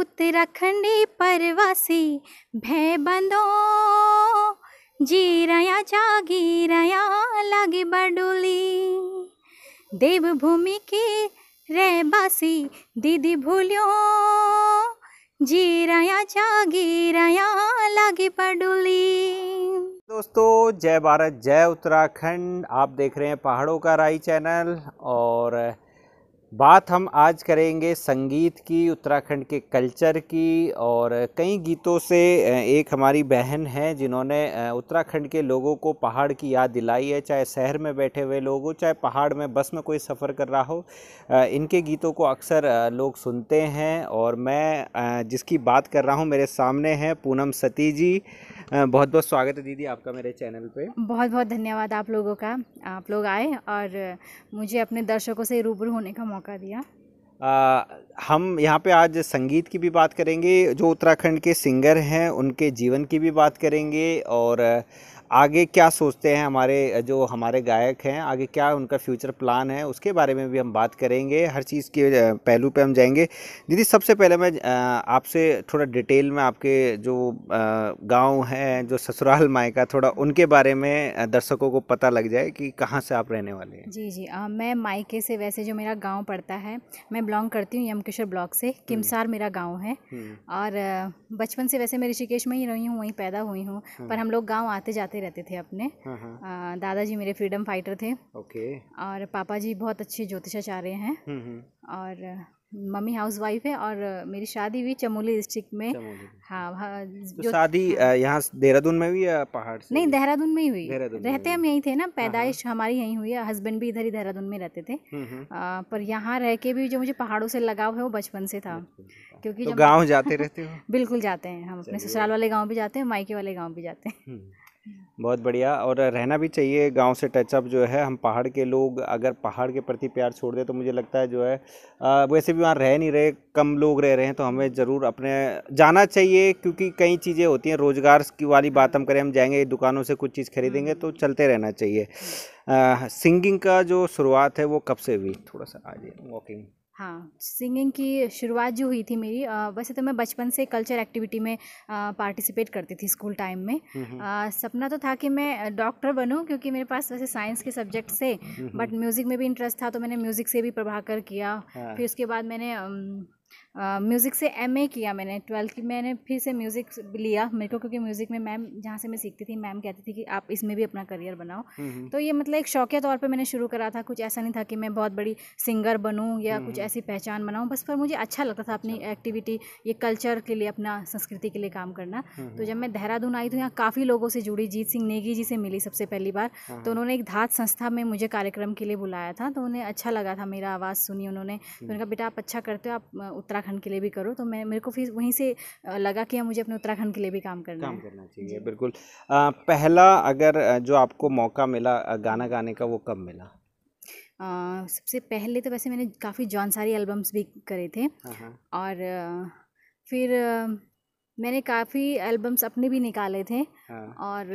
उत्तराखंडी परवासी भय बंदो जीराया जागीराया जागी लगी बडोली देवभूमि की रहवासी दीदी भूलो जीराया जागीराया जागी लगी बडोली दोस्तों जय भारत जय उत्तराखंड आप देख रहे हैं पहाड़ों का राई चैनल और बात हम आज करेंगे संगीत की उत्तराखंड के कल्चर की और कई गीतों से एक हमारी बहन है जिन्होंने उत्तराखंड के लोगों को पहाड़ की याद दिलाई है चाहे शहर में बैठे हुए लोग हो चाहे पहाड़ में बस में कोई सफ़र कर रहा हो इनके गीतों को अक्सर लोग सुनते हैं और मैं जिसकी बात कर रहा हूँ मेरे सामने हैं पूनम सती जी बहुत बहुत स्वागत है दीदी आपका मेरे चैनल पे बहुत बहुत धन्यवाद आप लोगों का आप लोग आए और मुझे अपने दर्शकों से रूबरू होने का मौका मौका दिया आ, हम यहाँ पे आज संगीत की भी बात करेंगे जो उत्तराखंड के सिंगर हैं उनके जीवन की भी बात करेंगे और आगे क्या सोचते हैं हमारे जो हमारे गायक हैं आगे क्या उनका फ्यूचर प्लान है उसके बारे में भी हम बात करेंगे हर चीज़ के पहलू पे हम जाएंगे दीदी सबसे पहले मैं आपसे थोड़ा डिटेल में आपके जो गांव हैं जो ससुराल मायका थोड़ा उनके बारे में दर्शकों को पता लग जाए कि कहाँ से आप रहने वाले हैं जी जी आ, मैं मायके से वैसे जो मेरा गाँव पड़ता है मैं बिलोंग करती हूँ यमकिशोर ब्लॉक से हम्म। किमसार मेरा गाँव है हम्म। और बचपन से वैसे मैं ऋषिकेश में ही रही हूँ वहीं पैदा हुई हूँ हम्म। पर हम लोग गाँव आते जाते बताते रहते थे अपने हाँ, हाँ। दादाजी मेरे फ्रीडम फाइटर थे ओके और पापा जी बहुत अच्छे ज्योतिषाचार्य हैं हम्म, हम्म। और मम्मी हाउस वाइफ है और मेरी शादी हुई चमोली डिस्ट्रिक्ट में हाँ तो शादी हाँ। यहाँ देहरादून में हुई या पहाड़ नहीं देहरादून में ही हुई रहते हम यहीं थे ना पैदाइश हमारी यहीं हुई है हस्बैंड भी इधर ही देहरादून में रहते थे आ, हम्म, पर यहाँ रह के भी जो मुझे पहाड़ों से लगाव है वो बचपन से था क्योंकि तो गाँव जाते रहते हो बिल्कुल जाते हैं हम अपने ससुराल वाले गाँव भी जाते हैं मायके वाले गाँव भी जाते हैं बहुत बढ़िया और रहना भी चाहिए गांव से टचअप जो है हम पहाड़ के लोग अगर पहाड़ के प्रति प्यार छोड़ दें तो मुझे लगता है जो है वैसे भी वहाँ रह नहीं रहे कम लोग रह रहे हैं तो हमें ज़रूर अपने जाना चाहिए क्योंकि कई चीज़ें होती हैं रोज़गार की वाली बात हम करें हम जाएंगे दुकानों से कुछ चीज़ खरीदेंगे हम्म। तो चलते रहना चाहिए सिंगिंग का जो शुरुआत है वो कब से हुई थोड़ा सा आ जाए वॉकिंग हाँ सिंगिंग की शुरुआत जो हुई थी मेरी आ, वैसे तो मैं बचपन से कल्चर एक्टिविटी में पार्टिसिपेट करती थी स्कूल टाइम में आ, हम्म, हम्म। सपना तो था कि मैं डॉक्टर बनूं क्योंकि मेरे पास वैसे साइंस के सब्जेक्ट से बट म्यूज़िक में भी इंटरेस्ट था तो मैंने म्यूज़िक से भी प्रभाकर किया हाँ। फिर उसके बाद मैंने म्यूज़िक से एमए किया मैंने ट्वेल्थ की मैंने फिर से म्यूज़िक लिया मेरे को क्योंकि म्यूज़िक में मैम जहाँ से मैं सीखती थी मैम कहती थी कि आप इसमें भी अपना करियर बनाओ हम्म, हम्म। तो ये मतलब एक शौकिया तौर पर मैंने शुरू करा था कुछ ऐसा नहीं था कि मैं बहुत बड़ी सिंगर बनूँ या कुछ हम्म। ऐसी पहचान बनाऊँ बस पर मुझे अच्छा लगता था अपनी एक्टिविटी अच्छा। ये कल्चर के लिए अपना संस्कृति के लिए काम करना तो जब मैं देहरादून आई तो यहाँ काफ़ी लोगों से जुड़ी जीत सिंह नेगी जी से मिली सबसे पहली बार हाँ, हाँ। तो उन्होंने एक धात संस्था में मुझे कार्यक्रम के लिए बुलाया था तो उन्हें अच्छा लगा था मेरा आवाज़ सुनी उन्होंने तो उन्होंने कहा बेटा आप अच्छा करते हो आप उत्तराखंड के लिए भी करो तो मैं मेरे को फिर वहीं से लगा कि मुझे अपने उत्तराखंड के लिए भी काम करना काम करना चाहिए बिल्कुल पहला अगर जो आपको मौका मिला गाना गाने का वो कब मिला सबसे पहले तो वैसे मैंने काफ़ी सारी एल्बम्स भी करे थे हाँ, हाँ। और फिर मैंने काफ़ी एल्बम्स अपने भी निकाले थे हाँ। और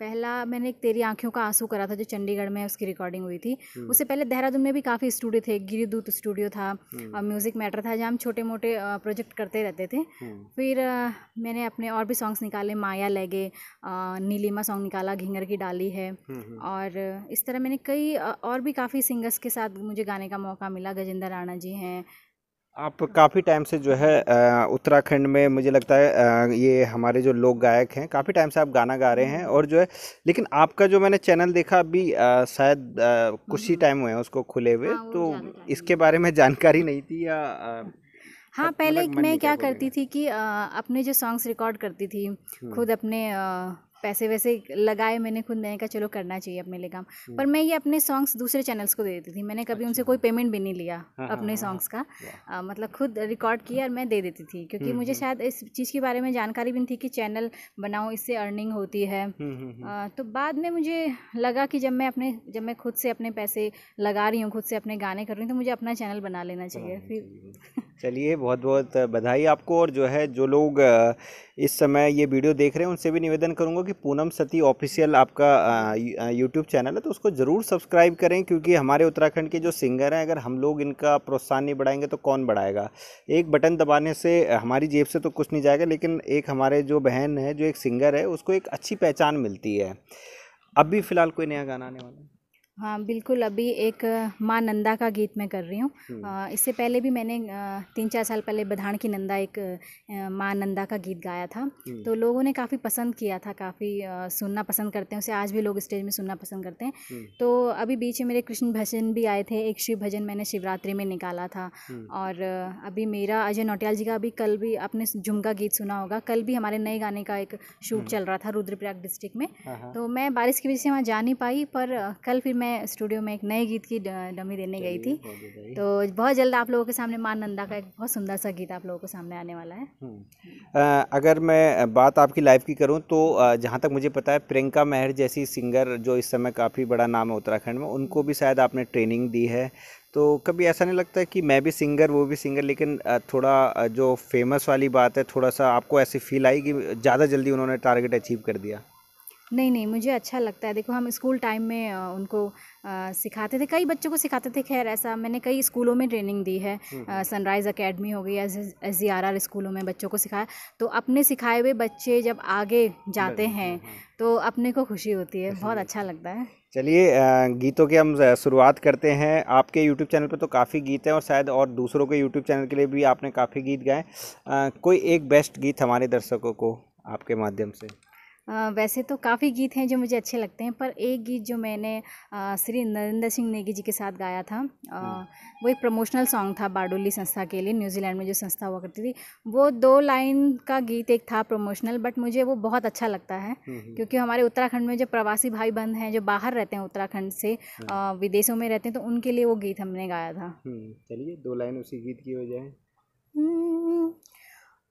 पहला मैंने एक तेरी आंखों का आंसू करा था जो चंडीगढ़ में उसकी रिकॉर्डिंग हुई थी हम्म। उससे पहले देहरादून में भी काफ़ी स्टूडियो थे गिरिदूत स्टूडियो था और म्यूज़िक मैटर था जहाँ हम छोटे मोटे प्रोजेक्ट करते रहते थे हम्म। फिर मैंने अपने और भी सॉन्ग्स निकाले माया लेगे नीलिमा सॉन्ग निकाला घिंगर की डाली है हम्म, और इस तरह मैंने कई और भी काफ़ी सिंगर्स के साथ मुझे गाने का मौका मिला गजेंद्र राणा जी हैं आप काफ़ी टाइम से जो है उत्तराखंड में मुझे लगता है ये हमारे जो लोक गायक हैं काफ़ी टाइम से आप गाना गा रहे हैं और जो है लेकिन आपका जो मैंने चैनल देखा अभी शायद कुछ ही हाँ। टाइम हुए हैं उसको खुले हुए हाँ, तो इसके बारे में जानकारी नहीं थी या हाँ पहले मैं क्या करती थी कि अपने जो सॉन्ग्स रिकॉर्ड करती थी खुद अपने पैसे वैसे लगाए मैंने खुद नहीं कहा चलो करना चाहिए अपने लिए काम पर मैं ये अपने सॉन्ग्स दूसरे चैनल्स को दे देती थी मैंने कभी उनसे अच्छा। कोई पेमेंट भी नहीं लिया हाँ, हाँ, अपने सॉन्ग्स हाँ, का आ, मतलब खुद रिकॉर्ड किया और मैं दे देती थी क्योंकि मुझे शायद इस चीज़ के बारे में जानकारी भी नहीं थी कि चैनल बनाऊँ इससे अर्निंग होती है तो बाद में मुझे लगा कि जब मैं अपने जब मैं खुद से अपने पैसे लगा रही हूँ खुद से अपने गाने कर रही हूँ तो मुझे अपना चैनल बना लेना चाहिए फिर चलिए बहुत बहुत बधाई आपको और जो है जो लोग इस समय ये वीडियो देख रहे हैं उनसे भी निवेदन करूँगा कि पूनम सती ऑफिशियल आपका यूट्यूब चैनल है तो उसको ज़रूर सब्सक्राइब करें क्योंकि हमारे उत्तराखंड के जो सिंगर हैं अगर हम लोग इनका प्रोत्साहन नहीं बढ़ाएंगे तो कौन बढ़ाएगा एक बटन दबाने से हमारी जेब से तो कुछ नहीं जाएगा लेकिन एक हमारे जो बहन है जो एक सिंगर है उसको एक अच्छी पहचान मिलती है अब भी फ़िलहाल कोई नया गाना आने वाला है हाँ बिल्कुल अभी एक माँ नंदा का गीत मैं कर रही हूँ इससे पहले भी मैंने तीन चार साल पहले बधाण की नंदा एक माँ नंदा का गीत गाया था तो लोगों ने काफ़ी पसंद किया था काफ़ी सुनना पसंद करते हैं उसे आज भी लोग स्टेज में सुनना पसंद करते हैं तो अभी बीच में मेरे कृष्ण भजन भी आए थे एक शिव भजन मैंने शिवरात्रि में निकाला था और अभी मेरा अजय नौटियाल जी का अभी कल भी आपने झुमका गीत सुना होगा कल भी हमारे नए गाने का एक शूट चल रहा था रुद्रप्रयाग डिस्ट्रिक्ट में हाँ, हाँ। तो मैं बारिश की वजह से वहाँ जा नहीं पाई पर कल फिर मैं मैं स्टूडियो में एक नए गीत की डमी देने गई थी तो बहुत जल्द आप लोगों के सामने मान नंदा का एक बहुत सुंदर सा गीत आप लोगों के सामने आने वाला है हम्म। अगर मैं बात आपकी लाइफ की करूँ तो जहाँ तक मुझे पता है प्रियंका मेहर जैसी सिंगर जो इस समय काफ़ी बड़ा नाम है उत्तराखंड में उनको भी शायद आपने ट्रेनिंग दी है तो कभी ऐसा नहीं लगता कि मैं भी सिंगर वो भी सिंगर लेकिन थोड़ा जो फेमस वाली बात है थोड़ा सा आपको ऐसी फील आई कि ज़्यादा जल्दी उन्होंने टारगेट अचीव कर दिया नहीं नहीं मुझे अच्छा लगता है देखो हम स्कूल टाइम में उनको सिखाते थे कई बच्चों को सिखाते थे खैर ऐसा मैंने कई स्कूलों में ट्रेनिंग दी है हम्म, हम्म। सनराइज़ एकेडमी हो गई एस जी आर आर स्कूलों में बच्चों को सिखाया तो अपने सिखाए हुए बच्चे जब आगे जाते हैं हम्म, तो अपने को खुशी होती है बहुत अच्छा लगता है चलिए गीतों की हम शुरुआत करते हैं आपके YouTube चैनल पर तो काफ़ी गीत हैं और शायद और दूसरों के YouTube चैनल के लिए भी आपने काफ़ी गीत गाए कोई एक बेस्ट गीत हमारे दर्शकों को आपके माध्यम से वैसे तो काफ़ी गीत हैं जो मुझे अच्छे लगते हैं पर एक गीत जो मैंने श्री नरेंद्र सिंह नेगी जी के साथ गाया था वो एक प्रमोशनल सॉन्ग था बारडोली संस्था के लिए न्यूजीलैंड में जो संस्था हुआ करती थी वो दो लाइन का गीत एक था प्रमोशनल बट मुझे वो बहुत अच्छा लगता है क्योंकि हमारे उत्तराखंड में जो प्रवासी भाई बंद हैं जो बाहर रहते हैं उत्तराखंड से विदेशों में रहते हैं तो उनके लिए वो गीत हमने गाया था चलिए दो लाइन उसी गीत की हो जाए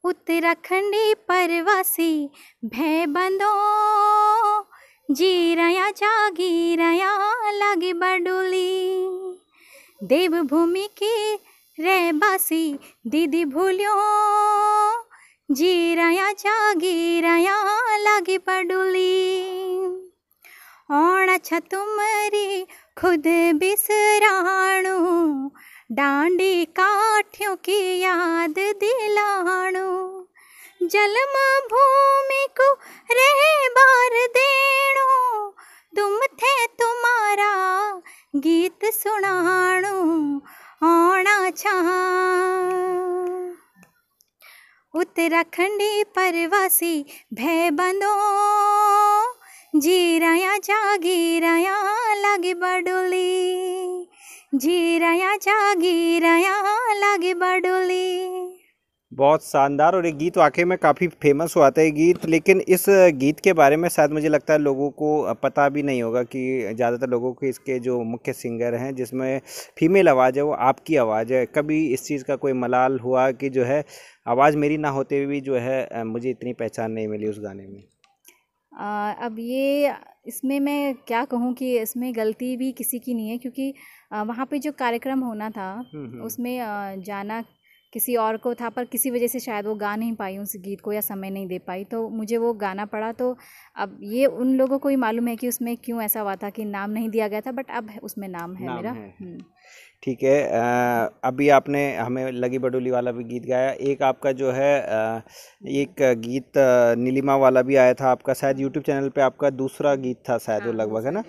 उत्तराखंडी परवासी भय बंदो जागी रया लगी बडोली देवभूमि की रहबासी दीदी रया जीराया रया लगी बडोली अच्छा तुम्हारी खुद बिसराणु डांडी काठियों की याद दिलाणु जलम भूमि को रह बार देणो तुम थे तुम्हारा गीत सुनाणु आना छा उत्तराखंडी परवासी भय बनो जीराया जागीराया लगी बडुली जीराया जागीराया लगी बडुली बहुत शानदार और ये गीत वाकई में काफ़ी फेमस हुआ था ये गीत लेकिन इस गीत के बारे में शायद मुझे लगता है लोगों को पता भी नहीं होगा कि ज़्यादातर लोगों के इसके जो मुख्य सिंगर हैं जिसमें फीमेल आवाज़ है वो आपकी आवाज़ है कभी इस चीज़ का कोई मलाल हुआ कि जो है आवाज़ मेरी ना होते हुए भी जो है मुझे इतनी पहचान नहीं मिली उस गाने में अब ये इसमें मैं क्या कहूँ कि इसमें गलती भी किसी की नहीं है क्योंकि वहाँ पे जो कार्यक्रम होना था उसमें जाना किसी और को था पर किसी वजह से शायद वो गा नहीं पाई उस गीत को या समय नहीं दे पाई तो मुझे वो गाना पड़ा तो अब ये उन लोगों को ही मालूम है कि उसमें क्यों ऐसा हुआ था कि नाम नहीं दिया गया था बट अब उसमें नाम है नाम मेरा है। ठीक है अभी आपने हमें लगी बडोली वाला भी गीत गाया एक आपका जो है एक गीत नीलिमा वाला भी आया था आपका शायद यूट्यूब चैनल पे आपका दूसरा गीत था शायद वो हाँ, लगभग है ना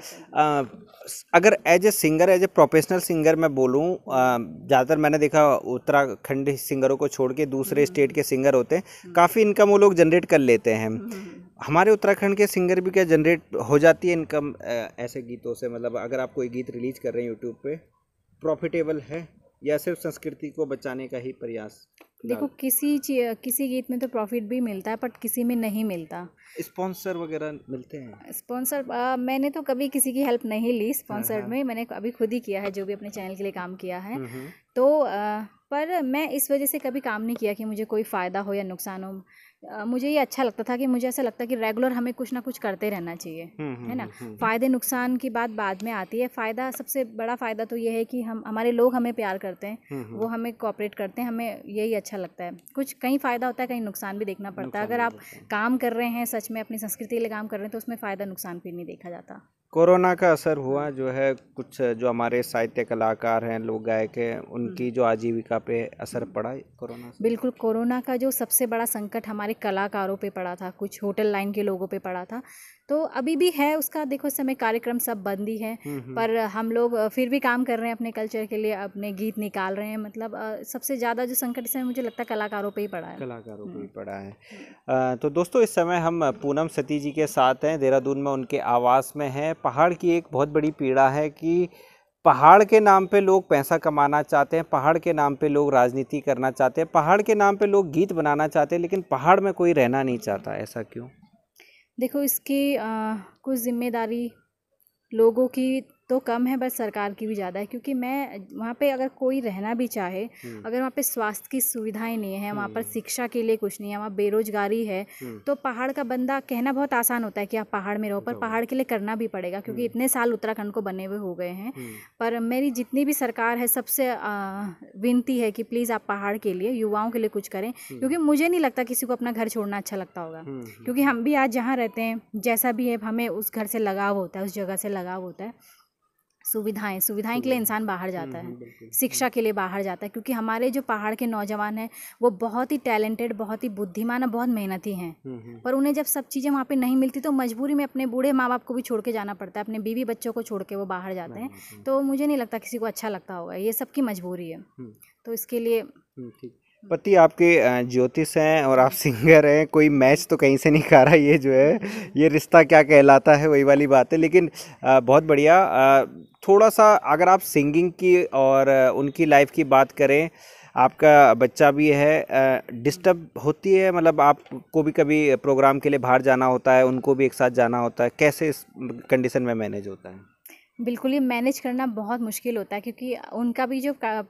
अगर as a singer as a professional singer मैं बोलूँ ज़्यादातर मैंने देखा उत्तराखंड सिंगरों को छोड़ के दूसरे स्टेट हम्म। के सिंगर होते हैं हम्म। काफ़ी इनकम वो लोग जनरेट कर लेते हैं हम्म, हमारे उत्तराखंड के सिंगर भी क्या जनरेट हो जाती है इनकम ऐसे गीतों से मतलब अगर आप कोई गीत रिलीज कर रहे हैं यूट्यूब पे प्रॉफिटेबल है या सिर्फ संस्कृति को बचाने का ही प्रयास देखो किसी किसी गीत में तो प्रॉफिट भी मिलता है बट किसी में नहीं मिलता स्पॉन्सर वगैरह मिलते हैं स्पॉन्सर मैंने तो कभी किसी की हेल्प नहीं ली स्पॉन्सर हाँ, हाँ। में मैंने अभी खुद ही किया है जो भी अपने चैनल के लिए काम किया है हम्म, हम्म। तो आ, पर मैं इस वजह से कभी काम नहीं किया कि मुझे कोई फ़ायदा हो या नुकसान हो मुझे ये अच्छा लगता था कि मुझे ऐसा लगता कि रेगुलर हमें कुछ ना कुछ करते रहना चाहिए हम्म, है हम्म, ना हम्म, फ़ायदे नुकसान की बात बाद में आती है फ़ायदा सबसे बड़ा फ़ायदा तो ये है कि हम हमारे लोग हमें प्यार करते हैं वो हमें कॉपरेट करते हैं हमें यही अच्छा लगता है कुछ कहीं फ़ायदा होता है कहीं नुकसान भी देखना पड़ता है अगर आप काम कर रहे हैं सच में अपनी संस्कृति के लिए काम कर रहे हैं तो उसमें फ़ायदा नुकसान भी नहीं देखा जाता कोरोना का असर हुआ जो है कुछ जो हमारे साहित्य कलाकार हैं लोग गायक हैं उनकी हम्म। जो आजीविका पे असर पड़ा कोरोना से? बिल्कुल कोरोना का जो सबसे बड़ा संकट हमारे कलाकारों पे पड़ा था कुछ होटल लाइन के लोगों पे पड़ा था तो अभी भी है उसका देखो इस समय कार्यक्रम सब बंद ही है हम्म, हम्म। पर हम लोग फिर भी काम कर रहे हैं अपने कल्चर के लिए अपने गीत निकाल रहे हैं मतलब सबसे ज़्यादा जो संकट इस समय मुझे लगता है कलाकारों पर ही पड़ा है कलाकारों पर ही हम्म। पड़ा है तो दोस्तों इस समय हम पूनम सती जी के साथ हैं देहरादून में उनके आवास में हैं पहाड़ की एक बहुत बड़ी पीड़ा है कि पहाड़ के नाम पे लोग पैसा कमाना चाहते हैं पहाड़ के नाम पे लोग राजनीति करना चाहते हैं पहाड़ के नाम पे लोग गीत बनाना चाहते हैं लेकिन पहाड़ में कोई रहना नहीं चाहता ऐसा क्यों देखो इसकी कुछ ज़िम्मेदारी लोगों की तो कम है बट सरकार की भी ज़्यादा है क्योंकि मैं वहाँ पे अगर कोई रहना भी चाहे हम्म। अगर वहाँ पे स्वास्थ्य की सुविधाएं नहीं है वहाँ पर हम्म। शिक्षा के लिए कुछ नहीं है वहाँ बेरोजगारी है हम्म। तो पहाड़ का बंदा कहना बहुत आसान होता है कि आप पहाड़ में रहो पर पहाड़ के लिए करना भी पड़ेगा क्योंकि इतने साल उत्तराखंड को बने हुए हो गए हैं पर मेरी जितनी भी सरकार है सबसे विनती है कि प्लीज़ आप पहाड़ के लिए युवाओं के लिए कुछ करें क्योंकि मुझे नहीं लगता किसी को अपना घर छोड़ना अच्छा लगता होगा क्योंकि हम भी आज जहाँ रहते हैं जैसा भी है हमें उस घर से लगाव होता है उस जगह से लगाव होता है सुविधाएं सुविधाएं के लिए इंसान बाहर जाता हम्म, है हम्म, शिक्षा के लिए बाहर जाता है क्योंकि हमारे जो पहाड़ के नौजवान हैं वो बहुत ही टैलेंटेड बहुत ही बुद्धिमान और बहुत मेहनती हैं हम्म, पर उन्हें जब सब चीज़ें वहाँ पर नहीं मिलती तो मजबूरी में अपने बूढ़े माँ बाप को भी छोड़ के जाना पड़ता है अपने बीवी बच्चों को छोड़ के वो बाहर जाते हैं तो मुझे नहीं लगता किसी को अच्छा लगता होगा ये सबकी मजबूरी है तो इसके लिए पति आपके ज्योतिष हैं और आप सिंगर हैं कोई मैच तो कहीं से नहीं खा रहा ये जो है ये रिश्ता क्या कहलाता है वही वाली बात है लेकिन बहुत बढ़िया थोड़ा सा अगर आप सिंगिंग की और उनकी लाइफ की बात करें आपका बच्चा भी है डिस्टर्ब होती है मतलब आपको भी कभी प्रोग्राम के लिए बाहर जाना होता है उनको भी एक साथ जाना होता है कैसे इस कंडीशन में मैनेज होता है बिल्कुल ही मैनेज करना बहुत मुश्किल होता है क्योंकि उनका भी जो का,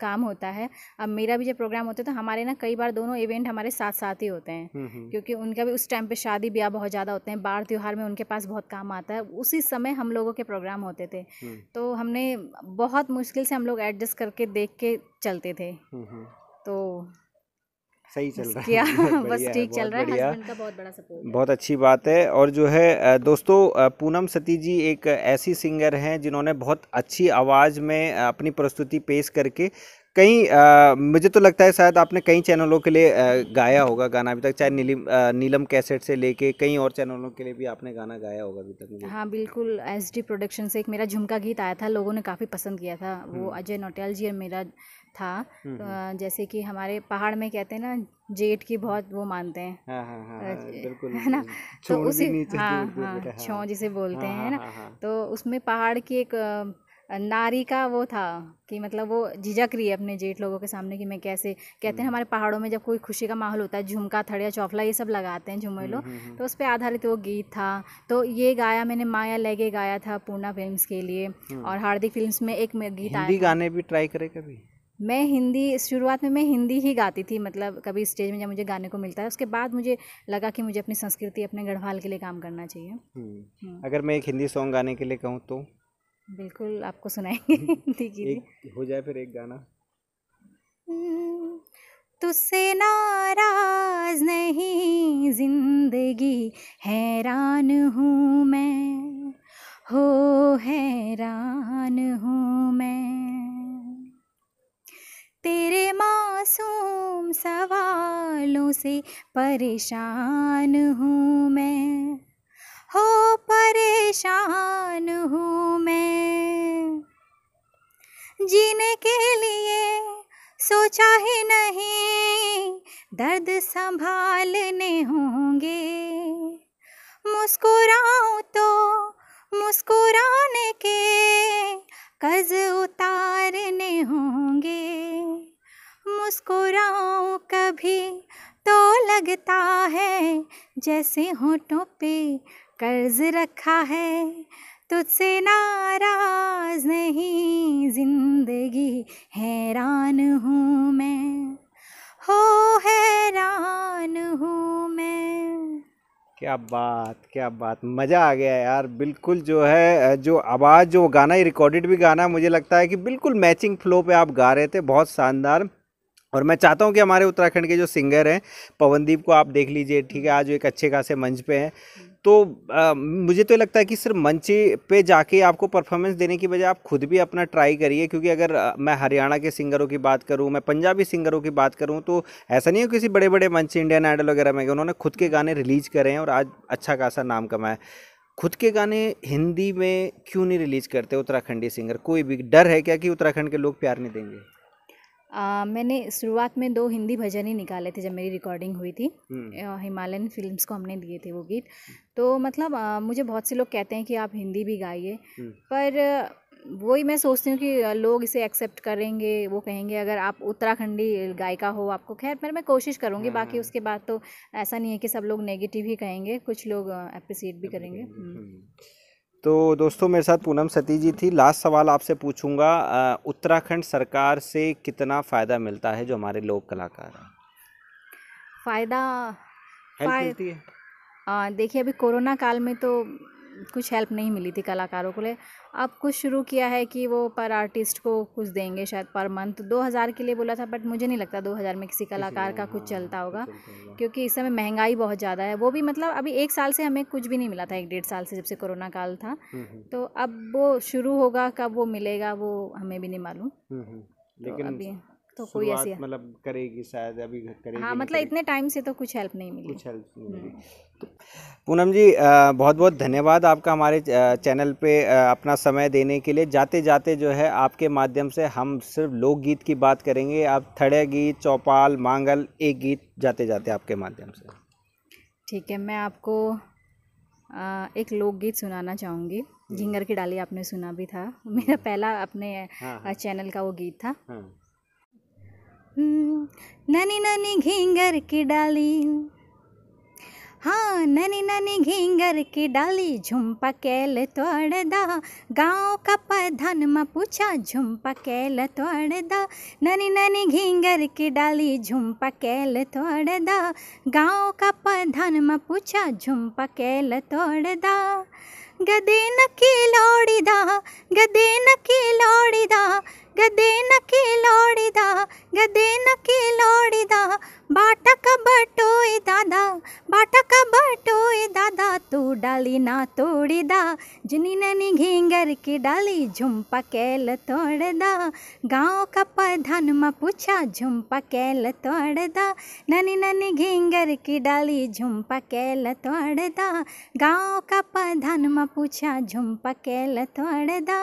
काम होता है अब मेरा भी जब प्रोग्राम होता है तो हमारे ना कई बार दोनों इवेंट हमारे साथ साथ ही होते हैं क्योंकि उनका भी उस टाइम पे शादी ब्याह बहुत ज़्यादा होते हैं बाढ़ त्यौहार में उनके पास बहुत काम आता है उसी समय हम लोगों के प्रोग्राम होते थे तो हमने बहुत मुश्किल से हम लोग एडजस्ट करके देख के चलते थे तो सही चल रहा है बस ठीक चल रहा है का बहुत बड़ा सपोर्ट बहुत अच्छी बात है और जो है दोस्तों पूनम सती जी एक ऐसी सिंगर हैं जिन्होंने बहुत अच्छी आवाज़ में अपनी प्रस्तुति पेश करके कई मुझे तो लगता है शायद आपने कई चैनलों के लिए आ, गाया होगा गाना अभी तक चाहे नीलम नीलम कैसेट से लेके कई और चैनलों के लिए भी आपने गाना गाया होगा अभी तक हाँ बिल्कुल एस डी प्रोडक्शन से एक मेरा झुमका गीत आया था लोगों ने काफ़ी पसंद किया था वो हम्म। अजय नोटियाल जी और मेरा था हम्म, तो, हम्म। जैसे कि हमारे पहाड़ में कहते हैं ना जेठ की बहुत वो मानते हैं हाँ, हाँ, हाँ, है ना तो उसी हाँ हाँ छो जिसे बोलते हैं ना तो उसमें पहाड़ की एक नारी का वो था कि मतलब वो झिझक रही है अपने जेठ लोगों के सामने कि मैं कैसे कहते हैं हम्म। हमारे पहाड़ों में जब कोई खुशी का माहौल होता है झुमका थड़िया चौफला ये सब लगाते हैं झुमे लोग तो उस पर आधारित वो गीत था तो ये गाया मैंने माया लेगे गाया था पूर्णा फिल्म के लिए और हार्दिक फिल्म में एक गीत आया गाने भी ट्राई करे कभी मैं हिंदी शुरुआत में मैं हिंदी ही गाती थी मतलब कभी स्टेज में जब मुझे गाने को मिलता है उसके बाद मुझे लगा कि मुझे अपनी संस्कृति अपने गढ़वाल के लिए काम करना चाहिए हम्म। हाँ। अगर मैं एक हिंदी सॉन्ग गाने के लिए कहूँ तो बिल्कुल आपको सुनाएंगे ठीक है हो जाए फिर एक गाना हम्म, तुझसे नाराज नहीं जिंदगी हैरान हूँ मैं हो हैरान हूँ मैं तेरे मासूम सवालों से परेशान हूँ मैं हो परेशान हूँ मैं जीने के लिए सोचा ही नहीं दर्द संभालने होंगे मुस्कुराऊं तो मुस्कुराने जैसे होठों पे कर्ज रखा है तुझसे नाराज नहीं जिंदगी हैरान हूँ मैं हो हैरान हूँ मैं क्या बात क्या बात मज़ा आ गया यार बिल्कुल जो है जो आवाज़ जो गाना ये रिकॉर्डेड भी गाना मुझे लगता है कि बिल्कुल मैचिंग फ्लो पे आप गा रहे थे बहुत शानदार और मैं चाहता हूँ कि हमारे उत्तराखंड के जो सिंगर हैं पवनदीप को आप देख लीजिए ठीक है आज एक अच्छे खासे मंच पे हैं तो आ, मुझे तो लगता है कि सिर्फ मंच पे जाके आपको परफॉर्मेंस देने की बजाय आप खुद भी अपना ट्राई करिए क्योंकि अगर मैं हरियाणा के सिंगरों की बात करूँ मैं पंजाबी सिंगरों की बात करूँ तो ऐसा नहीं है किसी बड़े बड़े मंच इंडियन आइडल वगैरह में उन्होंने खुद के गाने रिलीज करे हैं और आज अच्छा खासा नाम कमाए खुद के गाने हिंदी में क्यों नहीं रिलीज करते उत्तराखंडी सिंगर कोई भी डर है क्या कि उत्तराखंड के लोग प्यार नहीं देंगे आ, मैंने शुरुआत में दो हिंदी भजन ही निकाले थे जब मेरी रिकॉर्डिंग हुई थी हम्म। हिमालयन फिल्म्स को हमने दिए थे वो गीत हम्म। तो मतलब आ, मुझे बहुत से लोग कहते हैं कि आप हिंदी भी गाइए हम्म। पर वही मैं सोचती हूँ कि लोग इसे एक्सेप्ट करेंगे वो कहेंगे अगर आप उत्तराखंडी गायिका हो आपको खैर पर मैं कोशिश करूँगी बाकी उसके बाद तो ऐसा नहीं है कि सब लोग नेगेटिव ही कहेंगे कुछ लोग अप्रिसिएट भी करेंगे तो दोस्तों मेरे साथ पूनम सती जी थी लास्ट सवाल आपसे पूछूंगा उत्तराखंड सरकार से कितना फ़ायदा मिलता है जो हमारे लोक कलाकार हैं फ़ायदा हेल्प है देखिए अभी कोरोना काल में तो कुछ हेल्प नहीं मिली थी कलाकारों को ले अब कुछ शुरू किया है कि वो पर आर्टिस्ट को कुछ देंगे शायद पर मंथ दो हज़ार के लिए बोला था बट मुझे नहीं लगता दो हज़ार में किसी कलाकार का कुछ हाँ, चलता होगा क्योंकि इस समय महंगाई बहुत ज़्यादा है वो भी मतलब अभी एक साल से हमें कुछ भी नहीं मिला था एक डेढ़ साल से जब से कोरोना काल था हम्म, हम्म। तो अब वो शुरू होगा कब वो मिलेगा वो हमें भी नहीं मालूम हम्म, तो लेकिन तो कोई ऐसी मतलब करेगी शायद अभी करेगी हाँ मतलब इतने टाइम से तो कुछ हेल्प नहीं मिली कुछ हेल्प नहीं मिली हम्म। तो पूनम जी बहुत बहुत धन्यवाद आपका हमारे चैनल पे अपना समय देने के लिए जाते जाते जो है आपके माध्यम से हम सिर्फ लोकगीत की बात करेंगे आप थड़े गीत चौपाल मांगल एक गीत जाते जाते आपके माध्यम से ठीक है मैं आपको एक लोकगीत सुनाना चाहूँगी हम्म। झिंगर की डाली आपने सुना भी था मेरा हम्म। पहला अपने हाँ, हाँ, चैनल का वो गीत था हाँ, हम्म, ननी ननी घींगर की डाली हाँ ननी ननी घींगर की डाली झुम्पा कैल तोड़ दा गाँव का प्रधान म पूछा झुम्पा कैल तोड़ दा ननी ननी घींगर की डाली झुम्पा कैल तोड़ दा गाँव का प्रधान में पूछा झुम्पा कैल तोड़ दा गदे न ಗದೇನಕ್ಕೆ ಲೋಡಿದ गदे ಗದೇನ ಕೀಲೋಡಿದ ಗದೇನ ಕೀಲೋಡಿದ ಬಾಟಕ ಬಟೋಯ್ದಾದ ಬಾಟಕ ಬಟೋಯ್ದಾದ ತೂ ಡಾಲಿನ ತೋಡಿದ ಜುನಿನನಿ घींगर की डाली झुमपा कैल तोड़दा गांव का प्रधान में पूछा झुमपा कैल तोड़दा ननी ननी घींगर की डाली झुमपा कैल तोड़दा गांव का प्रधान में पूछा झुमपा कैल तोड़दा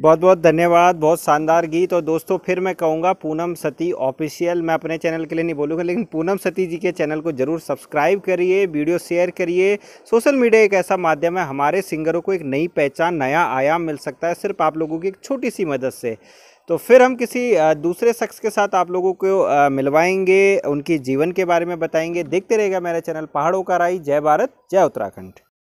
बहुत बहुत धन्यवाद बहुत शानदार गीत और दोस्तों फिर मैं कहूँगा पूनम सती ऑफिशियल मैं अपने चैनल के लिए नहीं बोलूँगा लेकिन पूनम सती जी के चैनल को ज़रूर सब्सक्राइब करिए वीडियो शेयर करिए सोशल मीडिया एक ऐसा माध्यम है हमारे सिंगरों को एक नई पहचान नया आयाम मिल सकता है सिर्फ आप लोगों की एक छोटी सी मदद से तो फिर हम किसी दूसरे शख्स के साथ आप लोगों को मिलवाएंगे उनके जीवन के बारे में बताएंगे देखते रहेगा मेरा चैनल पहाड़ों का राई जय भारत जय उत्तराखंड